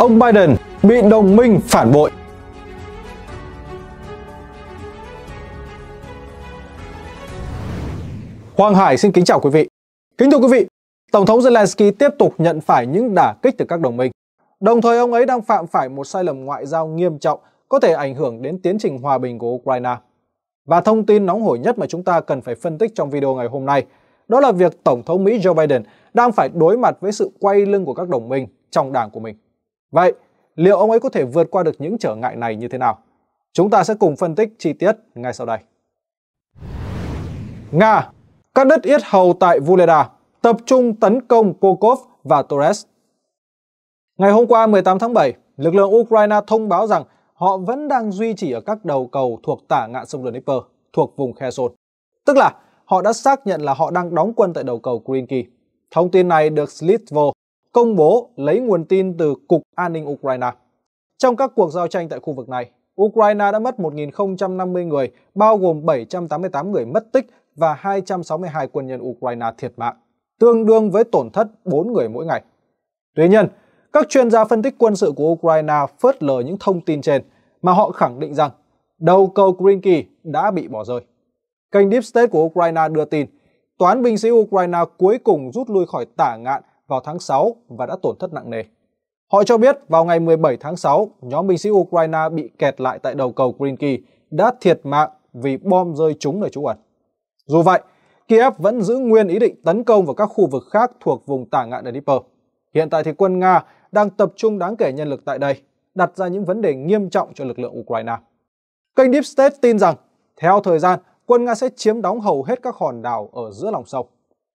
ông Biden bị đồng minh phản bội. Hoàng Hải xin kính chào quý vị. Kính thưa quý vị, Tổng thống Zelensky tiếp tục nhận phải những đả kích từ các đồng minh. Đồng thời ông ấy đang phạm phải một sai lầm ngoại giao nghiêm trọng có thể ảnh hưởng đến tiến trình hòa bình của Ukraine. Và thông tin nóng hổi nhất mà chúng ta cần phải phân tích trong video ngày hôm nay đó là việc Tổng thống Mỹ Joe Biden đang phải đối mặt với sự quay lưng của các đồng minh trong đảng của mình. Vậy, liệu ông ấy có thể vượt qua được những trở ngại này như thế nào? Chúng ta sẽ cùng phân tích chi tiết ngay sau đây. Nga cắt đứt yết hầu tại Vuleda, tập trung tấn công Kokov và Torres. Ngày hôm qua 18 tháng 7, lực lượng Ukraine thông báo rằng họ vẫn đang duy trì ở các đầu cầu thuộc tả ngạn sông Dnipro, thuộc vùng Kherson. Tức là họ đã xác nhận là họ đang đóng quân tại đầu cầu Krinky. Thông tin này được Slitvo, công bố lấy nguồn tin từ Cục An ninh Ukraine. Trong các cuộc giao tranh tại khu vực này, Ukraine đã mất 1.050 người, bao gồm 788 người mất tích và 262 quân nhân Ukraine thiệt mạng, tương đương với tổn thất 4 người mỗi ngày. Tuy nhiên, các chuyên gia phân tích quân sự của Ukraine phớt lờ những thông tin trên mà họ khẳng định rằng đầu cầu Krynky đã bị bỏ rơi. Kênh Deep State của Ukraine đưa tin, toán binh sĩ Ukraine cuối cùng rút lui khỏi tả ngạn vào tháng 6 và đã tổn thất nặng nề. Họ cho biết vào ngày 17 tháng 6, nhóm binh sĩ Ukraine bị kẹt lại tại đầu cầu Krinky đã thiệt mạng vì bom rơi trúng nơi trú ẩn. Dù vậy, Kiev vẫn giữ nguyên ý định tấn công vào các khu vực khác thuộc vùng tả ngạn Dnipro. Hiện tại thì quân Nga đang tập trung đáng kể nhân lực tại đây, đặt ra những vấn đề nghiêm trọng cho lực lượng Ukraine. Kênh Deep State tin rằng, theo thời gian, quân Nga sẽ chiếm đóng hầu hết các hòn đảo ở giữa lòng sông.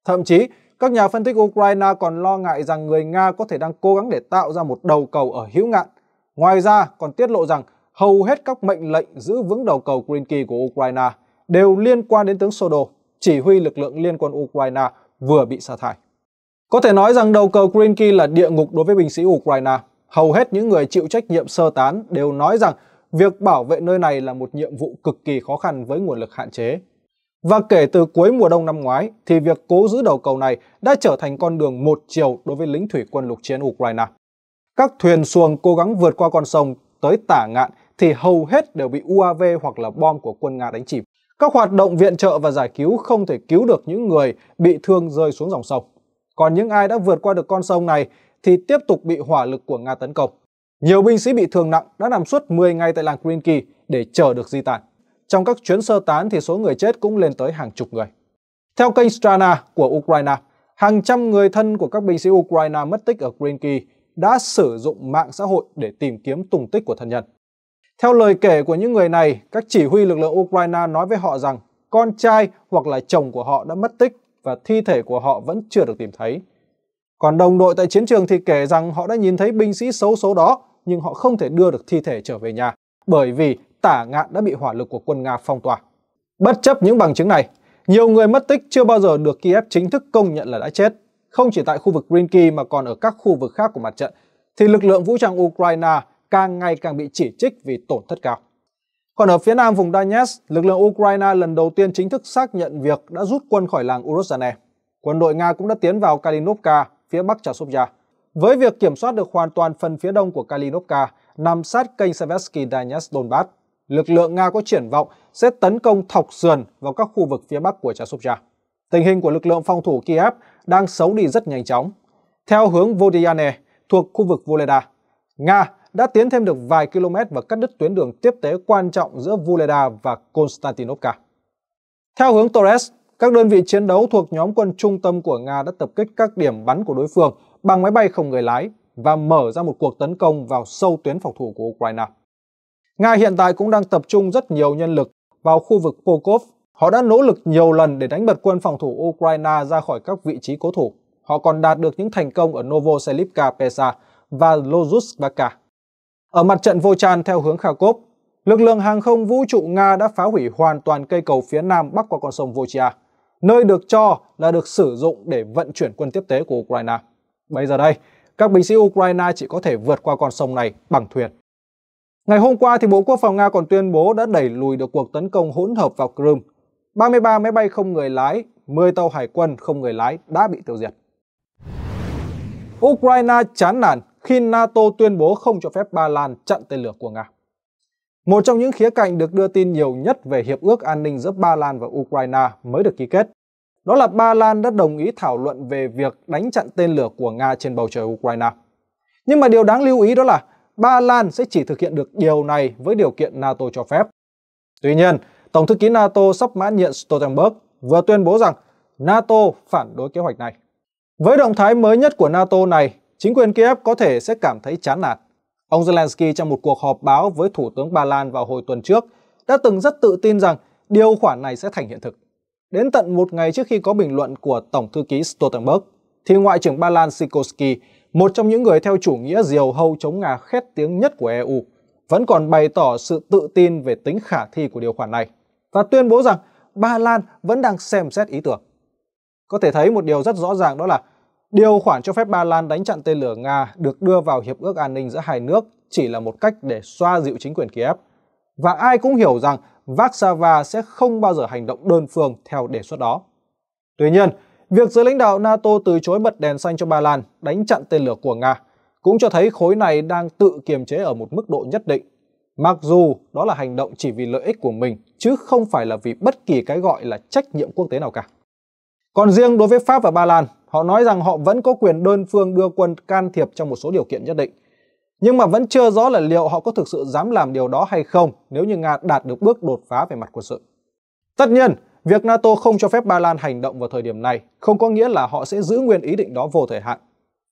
Thậm chí, các nhà phân tích Ukraine còn lo ngại rằng người Nga có thể đang cố gắng để tạo ra một đầu cầu ở hữu ngạn. Ngoài ra, còn tiết lộ rằng hầu hết các mệnh lệnh giữ vững đầu cầu Krynky của Ukraine đều liên quan đến tướng Sodo, chỉ huy lực lượng liên quân Ukraine vừa bị sa thải. Có thể nói rằng đầu cầu Krynky là địa ngục đối với binh sĩ Ukraine. Hầu hết những người chịu trách nhiệm sơ tán đều nói rằng việc bảo vệ nơi này là một nhiệm vụ cực kỳ khó khăn với nguồn lực hạn chế. Và kể từ cuối mùa đông năm ngoái thì việc cố giữ đầu cầu này đã trở thành con đường một chiều đối với lính thủy quân lục chiến Ukraine. Các thuyền xuồng cố gắng vượt qua con sông tới tả ngạn thì hầu hết đều bị UAV hoặc là bom của quân Nga đánh chìm. Các hoạt động viện trợ và giải cứu không thể cứu được những người bị thương rơi xuống dòng sông. Còn những ai đã vượt qua được con sông này thì tiếp tục bị hỏa lực của Nga tấn công. Nhiều binh sĩ bị thương nặng đã nằm suốt 10 ngày tại làng Krinky để chờ được di tản trong các chuyến sơ tán thì số người chết cũng lên tới hàng chục người. Theo kênh Strana của Ukraine, hàng trăm người thân của các binh sĩ Ukraine mất tích ở Krynky đã sử dụng mạng xã hội để tìm kiếm tung tích của thân nhân. Theo lời kể của những người này, các chỉ huy lực lượng Ukraine nói với họ rằng con trai hoặc là chồng của họ đã mất tích và thi thể của họ vẫn chưa được tìm thấy. Còn đồng đội tại chiến trường thì kể rằng họ đã nhìn thấy binh sĩ xấu số đó nhưng họ không thể đưa được thi thể trở về nhà bởi vì tả ngạn đã bị hỏa lực của quân Nga phong tỏa. Bất chấp những bằng chứng này, nhiều người mất tích chưa bao giờ được Kiev chính thức công nhận là đã chết. Không chỉ tại khu vực Rinki mà còn ở các khu vực khác của mặt trận, thì lực lượng vũ trang Ukraine càng ngày càng bị chỉ trích vì tổn thất cao. Còn ở phía nam vùng Donetsk, lực lượng Ukraine lần đầu tiên chính thức xác nhận việc đã rút quân khỏi làng Urozhane. Quân đội Nga cũng đã tiến vào Kalinovka, phía bắc Chasovya. Với việc kiểm soát được hoàn toàn phần phía đông của Kalinovka, nằm sát kênh seversky Donetsk Donbass lực lượng Nga có triển vọng sẽ tấn công thọc sườn vào các khu vực phía bắc của Chasovia. Tình hình của lực lượng phòng thủ Kiev đang xấu đi rất nhanh chóng. Theo hướng Vodyane thuộc khu vực Voleda, Nga đã tiến thêm được vài km và cắt đứt tuyến đường tiếp tế quan trọng giữa Voleda và Konstantinovka. Theo hướng Torres, các đơn vị chiến đấu thuộc nhóm quân trung tâm của Nga đã tập kích các điểm bắn của đối phương bằng máy bay không người lái và mở ra một cuộc tấn công vào sâu tuyến phòng thủ của Ukraine. Nga hiện tại cũng đang tập trung rất nhiều nhân lực vào khu vực Pokov. Họ đã nỗ lực nhiều lần để đánh bật quân phòng thủ Ukraine ra khỏi các vị trí cố thủ. Họ còn đạt được những thành công ở Novoselivka Pesa và Lozhutskvaka. Ở mặt trận vô tràn theo hướng Kharkov, lực lượng hàng không vũ trụ Nga đã phá hủy hoàn toàn cây cầu phía nam bắc qua con sông Volchia, nơi được cho là được sử dụng để vận chuyển quân tiếp tế của Ukraine. Bây giờ đây, các binh sĩ Ukraine chỉ có thể vượt qua con sông này bằng thuyền. Ngày hôm qua, thì Bộ Quốc phòng Nga còn tuyên bố đã đẩy lùi được cuộc tấn công hỗn hợp vào Crimea. 33 máy bay không người lái, 10 tàu hải quân không người lái đã bị tiêu diệt. Ukraine chán nản khi NATO tuyên bố không cho phép Ba Lan chặn tên lửa của Nga. Một trong những khía cạnh được đưa tin nhiều nhất về hiệp ước an ninh giữa Ba Lan và Ukraine mới được ký kết, đó là Ba Lan đã đồng ý thảo luận về việc đánh chặn tên lửa của Nga trên bầu trời Ukraine. Nhưng mà điều đáng lưu ý đó là Ba Lan sẽ chỉ thực hiện được điều này với điều kiện NATO cho phép. Tuy nhiên, Tổng thư ký NATO sắp mãn nhiệm Stoltenberg vừa tuyên bố rằng NATO phản đối kế hoạch này. Với động thái mới nhất của NATO này, chính quyền Kiev có thể sẽ cảm thấy chán nản. Ông Zelensky trong một cuộc họp báo với Thủ tướng Ba Lan vào hồi tuần trước đã từng rất tự tin rằng điều khoản này sẽ thành hiện thực. Đến tận một ngày trước khi có bình luận của Tổng thư ký Stoltenberg, thì Ngoại trưởng Ba Lan Sikorsky một trong những người theo chủ nghĩa diều hâu chống Nga khét tiếng nhất của EU, vẫn còn bày tỏ sự tự tin về tính khả thi của điều khoản này và tuyên bố rằng Ba Lan vẫn đang xem xét ý tưởng. Có thể thấy một điều rất rõ ràng đó là điều khoản cho phép Ba Lan đánh chặn tên lửa Nga được đưa vào hiệp ước an ninh giữa hai nước chỉ là một cách để xoa dịu chính quyền Kiev. Và ai cũng hiểu rằng Warsaw sẽ không bao giờ hành động đơn phương theo đề xuất đó. Tuy nhiên, Việc giới lãnh đạo NATO từ chối bật đèn xanh cho Ba Lan đánh chặn tên lửa của Nga cũng cho thấy khối này đang tự kiềm chế ở một mức độ nhất định. Mặc dù đó là hành động chỉ vì lợi ích của mình, chứ không phải là vì bất kỳ cái gọi là trách nhiệm quốc tế nào cả. Còn riêng đối với Pháp và Ba Lan, họ nói rằng họ vẫn có quyền đơn phương đưa quân can thiệp trong một số điều kiện nhất định. Nhưng mà vẫn chưa rõ là liệu họ có thực sự dám làm điều đó hay không nếu như Nga đạt được bước đột phá về mặt quân sự. Tất nhiên, Việc NATO không cho phép Ba Lan hành động vào thời điểm này không có nghĩa là họ sẽ giữ nguyên ý định đó vô thời hạn.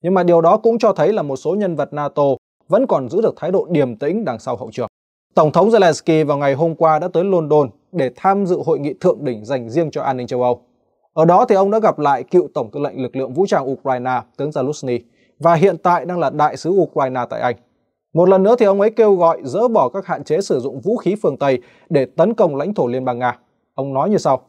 Nhưng mà điều đó cũng cho thấy là một số nhân vật NATO vẫn còn giữ được thái độ điềm tĩnh đằng sau hậu trường. Tổng thống Zelensky vào ngày hôm qua đã tới London để tham dự hội nghị thượng đỉnh dành riêng cho an ninh châu Âu. Ở đó thì ông đã gặp lại cựu Tổng tư lệnh lực lượng vũ trang Ukraine, tướng Zelensky, và hiện tại đang là đại sứ Ukraine tại Anh. Một lần nữa thì ông ấy kêu gọi dỡ bỏ các hạn chế sử dụng vũ khí phương Tây để tấn công lãnh thổ Liên bang Nga. Ông nói như sau.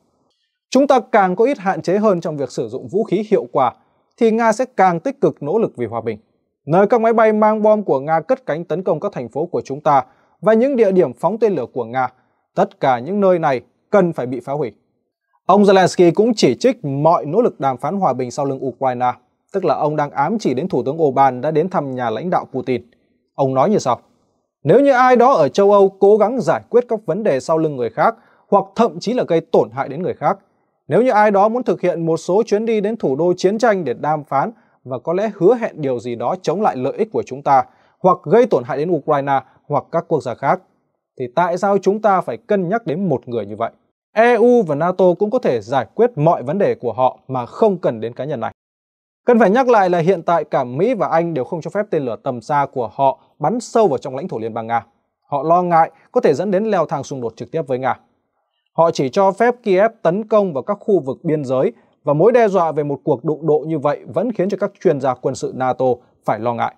Chúng ta càng có ít hạn chế hơn trong việc sử dụng vũ khí hiệu quả, thì Nga sẽ càng tích cực nỗ lực vì hòa bình. Nơi các máy bay mang bom của Nga cất cánh tấn công các thành phố của chúng ta và những địa điểm phóng tên lửa của Nga, tất cả những nơi này cần phải bị phá hủy. Ông Zelensky cũng chỉ trích mọi nỗ lực đàm phán hòa bình sau lưng Ukraine, tức là ông đang ám chỉ đến Thủ tướng Orbán đã đến thăm nhà lãnh đạo Putin. Ông nói như sau. Nếu như ai đó ở châu Âu cố gắng giải quyết các vấn đề sau lưng người khác hoặc thậm chí là gây tổn hại đến người khác. Nếu như ai đó muốn thực hiện một số chuyến đi đến thủ đô chiến tranh để đàm phán và có lẽ hứa hẹn điều gì đó chống lại lợi ích của chúng ta hoặc gây tổn hại đến Ukraine hoặc các quốc gia khác, thì tại sao chúng ta phải cân nhắc đến một người như vậy? EU và NATO cũng có thể giải quyết mọi vấn đề của họ mà không cần đến cá nhân này. Cần phải nhắc lại là hiện tại cả Mỹ và Anh đều không cho phép tên lửa tầm xa của họ bắn sâu vào trong lãnh thổ Liên bang Nga. Họ lo ngại có thể dẫn đến leo thang xung đột trực tiếp với Nga. Họ chỉ cho phép Kiev tấn công vào các khu vực biên giới và mối đe dọa về một cuộc đụng độ như vậy vẫn khiến cho các chuyên gia quân sự NATO phải lo ngại.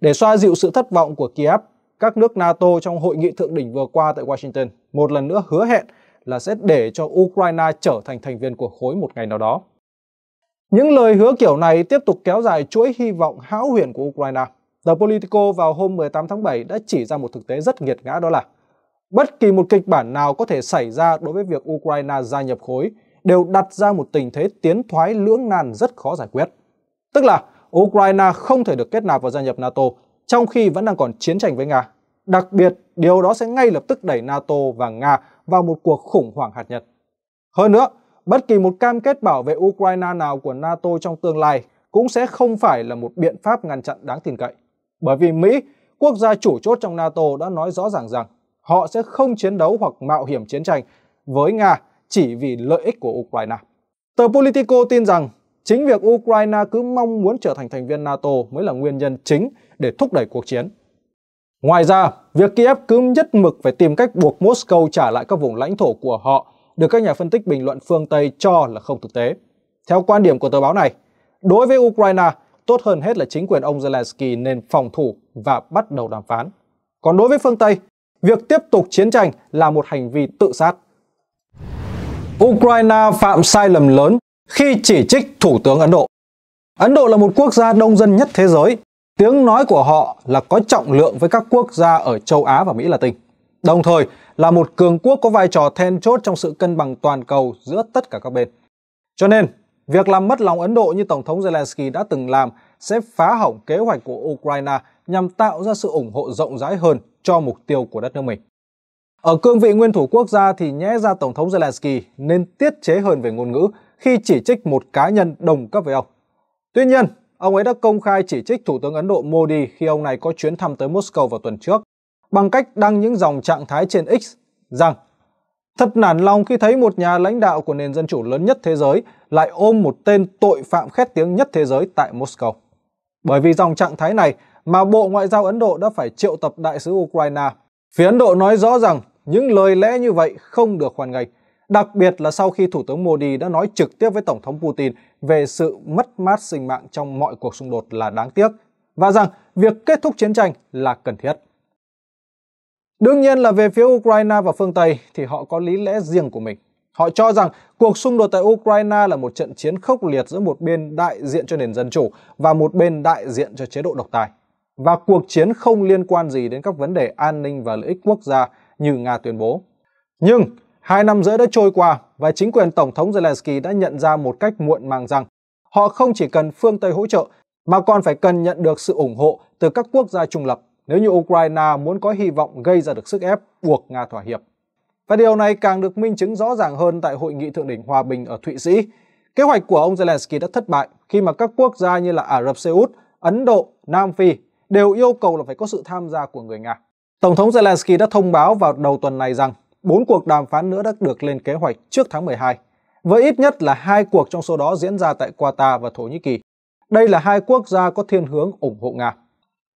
Để xoa dịu sự thất vọng của Kiev, các nước NATO trong hội nghị thượng đỉnh vừa qua tại Washington một lần nữa hứa hẹn là sẽ để cho Ukraine trở thành thành viên của khối một ngày nào đó. Những lời hứa kiểu này tiếp tục kéo dài chuỗi hy vọng hão huyền của Ukraine. The Politico vào hôm 18 tháng 7 đã chỉ ra một thực tế rất nghiệt ngã đó là Bất kỳ một kịch bản nào có thể xảy ra đối với việc Ukraine gia nhập khối đều đặt ra một tình thế tiến thoái lưỡng nan rất khó giải quyết. Tức là Ukraine không thể được kết nạp vào gia nhập NATO trong khi vẫn đang còn chiến tranh với Nga. Đặc biệt, điều đó sẽ ngay lập tức đẩy NATO và Nga vào một cuộc khủng hoảng hạt nhân. Hơn nữa, bất kỳ một cam kết bảo vệ Ukraine nào của NATO trong tương lai cũng sẽ không phải là một biện pháp ngăn chặn đáng tin cậy. Bởi vì Mỹ, quốc gia chủ chốt trong NATO đã nói rõ ràng rằng họ sẽ không chiến đấu hoặc mạo hiểm chiến tranh với Nga chỉ vì lợi ích của Ukraine. Tờ Politico tin rằng chính việc Ukraine cứ mong muốn trở thành thành viên NATO mới là nguyên nhân chính để thúc đẩy cuộc chiến. Ngoài ra, việc Kiev cứ nhất mực phải tìm cách buộc Moscow trả lại các vùng lãnh thổ của họ được các nhà phân tích bình luận phương Tây cho là không thực tế. Theo quan điểm của tờ báo này, đối với Ukraine, tốt hơn hết là chính quyền ông Zelensky nên phòng thủ và bắt đầu đàm phán. Còn đối với phương Tây, Việc tiếp tục chiến tranh là một hành vi tự sát. Ukraine phạm sai lầm lớn khi chỉ trích Thủ tướng Ấn Độ. Ấn Độ là một quốc gia đông dân nhất thế giới. Tiếng nói của họ là có trọng lượng với các quốc gia ở châu Á và Mỹ Latin. Đồng thời là một cường quốc có vai trò then chốt trong sự cân bằng toàn cầu giữa tất cả các bên. Cho nên, việc làm mất lòng Ấn Độ như Tổng thống Zelensky đã từng làm sẽ phá hỏng kế hoạch của Ukraine nhằm tạo ra sự ủng hộ rộng rãi hơn cho mục tiêu của đất nước mình. Ở cương vị nguyên thủ quốc gia thì nhẽ ra Tổng thống Zelensky nên tiết chế hơn về ngôn ngữ khi chỉ trích một cá nhân đồng cấp với ông. Tuy nhiên, ông ấy đã công khai chỉ trích Thủ tướng Ấn Độ Modi khi ông này có chuyến thăm tới Moscow vào tuần trước bằng cách đăng những dòng trạng thái trên X rằng Thật nản lòng khi thấy một nhà lãnh đạo của nền dân chủ lớn nhất thế giới lại ôm một tên tội phạm khét tiếng nhất thế giới tại Moscow. Bởi vì dòng trạng thái này mà Bộ Ngoại giao Ấn Độ đã phải triệu tập đại sứ Ukraine. Phía Ấn Độ nói rõ rằng những lời lẽ như vậy không được hoàn ngành, đặc biệt là sau khi Thủ tướng Modi đã nói trực tiếp với Tổng thống Putin về sự mất mát sinh mạng trong mọi cuộc xung đột là đáng tiếc và rằng việc kết thúc chiến tranh là cần thiết. Đương nhiên là về phía Ukraine và phương Tây thì họ có lý lẽ riêng của mình. Họ cho rằng cuộc xung đột tại Ukraine là một trận chiến khốc liệt giữa một bên đại diện cho nền dân chủ và một bên đại diện cho chế độ độc tài và cuộc chiến không liên quan gì đến các vấn đề an ninh và lợi ích quốc gia như Nga tuyên bố. Nhưng hai năm rưỡi đã trôi qua và chính quyền Tổng thống Zelensky đã nhận ra một cách muộn màng rằng họ không chỉ cần phương Tây hỗ trợ mà còn phải cần nhận được sự ủng hộ từ các quốc gia trung lập nếu như Ukraine muốn có hy vọng gây ra được sức ép buộc Nga thỏa hiệp. Và điều này càng được minh chứng rõ ràng hơn tại hội nghị thượng đỉnh hòa bình ở Thụy Sĩ. Kế hoạch của ông Zelensky đã thất bại khi mà các quốc gia như là Ả Rập Xê Út, Ấn Độ, Nam Phi đều yêu cầu là phải có sự tham gia của người Nga. Tổng thống Zelensky đã thông báo vào đầu tuần này rằng bốn cuộc đàm phán nữa đã được lên kế hoạch trước tháng 12, với ít nhất là hai cuộc trong số đó diễn ra tại Qatar và Thổ Nhĩ Kỳ. Đây là hai quốc gia có thiên hướng ủng hộ Nga.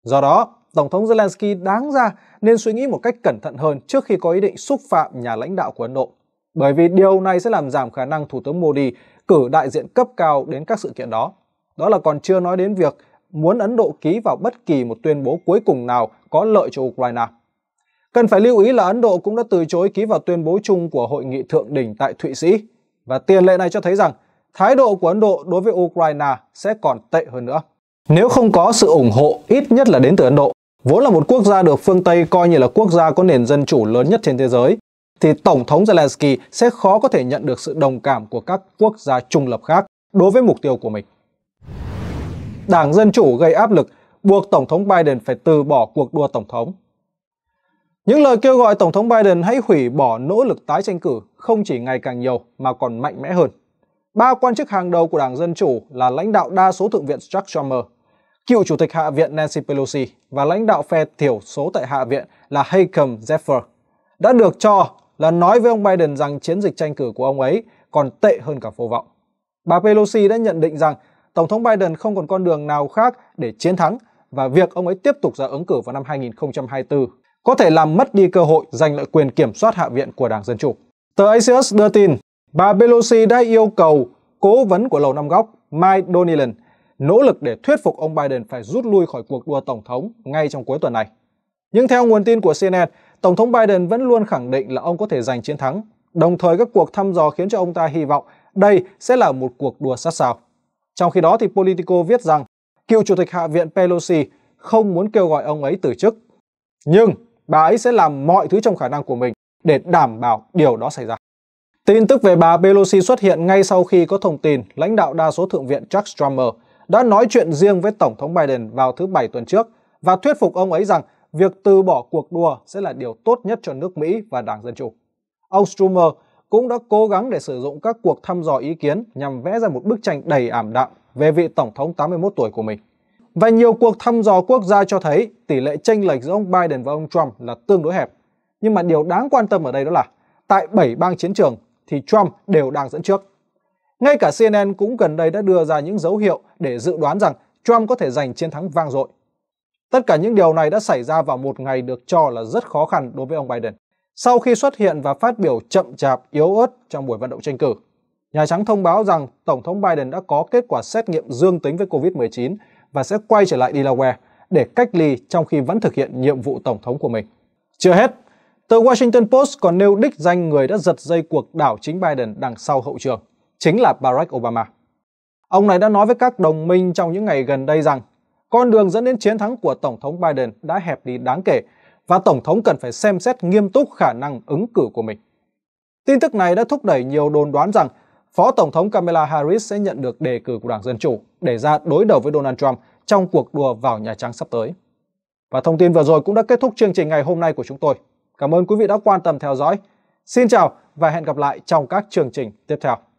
Do đó, Tổng thống Zelensky đáng ra nên suy nghĩ một cách cẩn thận hơn trước khi có ý định xúc phạm nhà lãnh đạo của Ấn Độ, bởi vì điều này sẽ làm giảm khả năng Thủ tướng Modi cử đại diện cấp cao đến các sự kiện đó. Đó là còn chưa nói đến việc muốn Ấn Độ ký vào bất kỳ một tuyên bố cuối cùng nào có lợi cho Ukraine. Cần phải lưu ý là Ấn Độ cũng đã từ chối ký vào tuyên bố chung của hội nghị thượng đỉnh tại Thụy Sĩ và tiền lệ này cho thấy rằng thái độ của Ấn Độ đối với Ukraine sẽ còn tệ hơn nữa. Nếu không có sự ủng hộ ít nhất là đến từ Ấn Độ, vốn là một quốc gia được phương Tây coi như là quốc gia có nền dân chủ lớn nhất trên thế giới, thì Tổng thống Zelensky sẽ khó có thể nhận được sự đồng cảm của các quốc gia trung lập khác đối với mục tiêu của mình. Đảng Dân Chủ gây áp lực, buộc Tổng thống Biden phải từ bỏ cuộc đua Tổng thống. Những lời kêu gọi Tổng thống Biden hãy hủy bỏ nỗ lực tái tranh cử không chỉ ngày càng nhiều mà còn mạnh mẽ hơn. Ba quan chức hàng đầu của Đảng Dân Chủ là lãnh đạo đa số Thượng viện Chuck Schumer, cựu Chủ tịch Hạ viện Nancy Pelosi và lãnh đạo phe thiểu số tại Hạ viện là Hakeem Zephyr, đã được cho là nói với ông Biden rằng chiến dịch tranh cử của ông ấy còn tệ hơn cả vô vọng. Bà Pelosi đã nhận định rằng Tổng thống Biden không còn con đường nào khác để chiến thắng và việc ông ấy tiếp tục ra ứng cử vào năm 2024 có thể làm mất đi cơ hội giành lại quyền kiểm soát hạ viện của Đảng Dân Chủ. Tờ Axios đưa tin, bà Pelosi đã yêu cầu cố vấn của Lầu Năm Góc Mike Donilon nỗ lực để thuyết phục ông Biden phải rút lui khỏi cuộc đua Tổng thống ngay trong cuối tuần này. Nhưng theo nguồn tin của CNN, Tổng thống Biden vẫn luôn khẳng định là ông có thể giành chiến thắng, đồng thời các cuộc thăm dò khiến cho ông ta hy vọng đây sẽ là một cuộc đua sát sao. Trong khi đó thì Politico viết rằng cựu chủ tịch Hạ viện Pelosi không muốn kêu gọi ông ấy từ chức. Nhưng bà ấy sẽ làm mọi thứ trong khả năng của mình để đảm bảo điều đó xảy ra. Tin tức về bà Pelosi xuất hiện ngay sau khi có thông tin lãnh đạo đa số thượng viện Chuck Schumer đã nói chuyện riêng với Tổng thống Biden vào thứ Bảy tuần trước và thuyết phục ông ấy rằng việc từ bỏ cuộc đua sẽ là điều tốt nhất cho nước Mỹ và Đảng Dân Chủ. Ông Schumer cũng đã cố gắng để sử dụng các cuộc thăm dò ý kiến nhằm vẽ ra một bức tranh đầy ảm đạm về vị Tổng thống 81 tuổi của mình. Và nhiều cuộc thăm dò quốc gia cho thấy tỷ lệ chênh lệch giữa ông Biden và ông Trump là tương đối hẹp. Nhưng mà điều đáng quan tâm ở đây đó là tại 7 bang chiến trường thì Trump đều đang dẫn trước. Ngay cả CNN cũng gần đây đã đưa ra những dấu hiệu để dự đoán rằng Trump có thể giành chiến thắng vang dội. Tất cả những điều này đã xảy ra vào một ngày được cho là rất khó khăn đối với ông Biden sau khi xuất hiện và phát biểu chậm chạp yếu ớt trong buổi vận động tranh cử. Nhà Trắng thông báo rằng Tổng thống Biden đã có kết quả xét nghiệm dương tính với COVID-19 và sẽ quay trở lại Delaware để cách ly trong khi vẫn thực hiện nhiệm vụ Tổng thống của mình. Chưa hết, tờ Washington Post còn nêu đích danh người đã giật dây cuộc đảo chính Biden đằng sau hậu trường, chính là Barack Obama. Ông này đã nói với các đồng minh trong những ngày gần đây rằng con đường dẫn đến chiến thắng của Tổng thống Biden đã hẹp đi đáng kể và Tổng thống cần phải xem xét nghiêm túc khả năng ứng cử của mình. Tin tức này đã thúc đẩy nhiều đồn đoán rằng Phó Tổng thống Kamala Harris sẽ nhận được đề cử của Đảng Dân Chủ để ra đối đầu với Donald Trump trong cuộc đua vào Nhà Trắng sắp tới. Và thông tin vừa rồi cũng đã kết thúc chương trình ngày hôm nay của chúng tôi. Cảm ơn quý vị đã quan tâm theo dõi. Xin chào và hẹn gặp lại trong các chương trình tiếp theo.